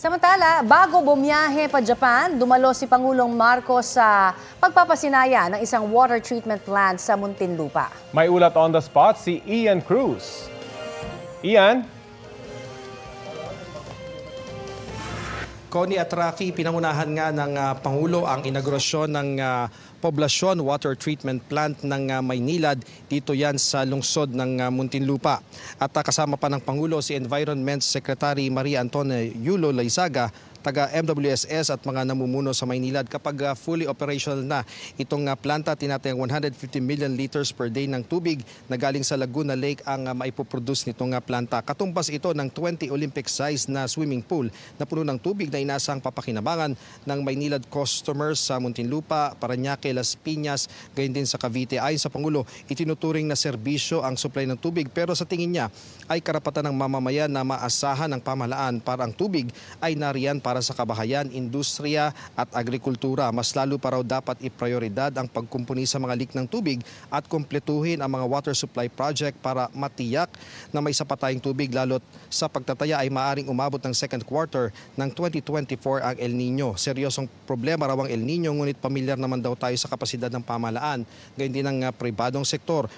Samantala, bago bumiyahe pa Japan, dumalo si Pangulong Marcos sa pagpapasinaya ng isang water treatment plant sa Muntinlupa. May ulat on the spot si Ian Cruz. Ian? Connie at Rafi, pinangunahan nga ng uh, Pangulo ang inaugurasyon ng uh, Poblasyon Water Treatment Plant ng uh, Maynilad. Dito yan sa lungsod ng uh, Muntinlupa. At uh, kasama pa ng Pangulo si Environment Secretary Maria Antonia Yulo Laizaga taga MWSS at mga namumuno sa Maynila. kapag ah, fully operational na itong ah, planta, tinatayang 150 million liters per day ng tubig na galing sa Laguna Lake ang uh, maipoproduce nitong uh, planta. Katumbas ito ng 20 Olympic size na swimming pool na puno ng tubig na inasang papakinabangan ng Maynila customers sa Muntinlupa, Paranaque, Las Piñas, gayon din sa Cavite. Ayon sa Pangulo, itinuturing na serbisyo ang supply ng tubig pero sa tingin niya ay karapatan ng mamamayan na maasahan ng pamahalaan para ang tubig ay nariyan para para sa kabahayan, industriya at agrikultura. Mas lalo pa raw dapat iprioridad ang pagkumpuni sa mga leak ng tubig at kumpletuhin ang mga water supply project para matiyak na may sapatayang tubig lalot sa pagtataya ay maaring umabot ng second quarter ng 2024 ang El Nino. Seryosong problema raw ang El Nino ngunit pamilyar naman daw tayo sa kapasidad ng pamahalaan, gayon din ng ah, pribadong sektor.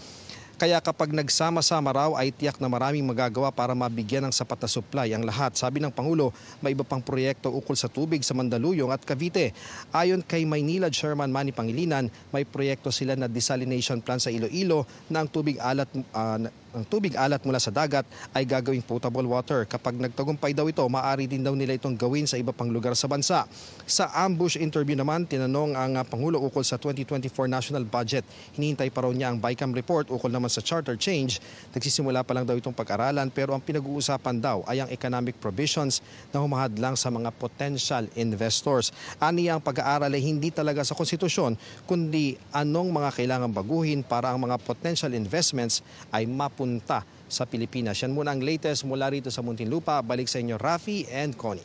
Kaya kapag nagsama-sama raw ay tiyak na maraming magagawa para mabigyan ng sapat na supply ang lahat. Sabi ng Pangulo, may iba pang proyekto ukol sa tubig sa Mandaluyong at Cavite. Ayon kay Maynila Chairman Manny Pangilinan, may proyekto sila na desalination plan sa Iloilo na ang tubig alat uh, ang tubig alat mula sa dagat ay gagawing potable water. Kapag nagtagumpay daw ito, maaari din daw nila itong gawin sa iba pang lugar sa bansa. Sa ambush interview naman, tinanong ang Pangulo ukol sa 2024 national budget. Hinihintay pa raw niya ang BICAM report ukol naman sa charter change. Nagsisimula pa lang daw itong pag-aralan pero ang pinag-uusapan daw ay ang economic provisions na humahadlang sa mga potential investors. Ani ang pag-aaral ay hindi talaga sa konstitusyon kundi anong mga kailangan baguhin para ang mga potential investments ay mapunod papunta sa Pilipinas. Yan muna ang latest mula rito sa Muntinlupa. Balik sa inyo, Rafi and Connie.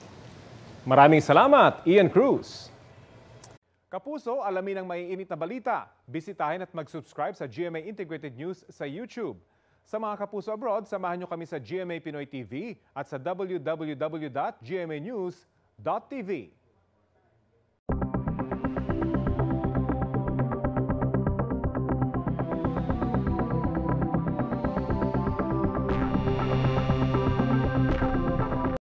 Maraming salamat, Ian Cruz. Kapuso, alamin ang maiinit na balita. Bisitahin at mag-subscribe sa GMA Integrated News sa YouTube. Sa mga kapuso abroad, samahan nyo kami sa GMA Pinoy TV at sa www.gmanews.tv.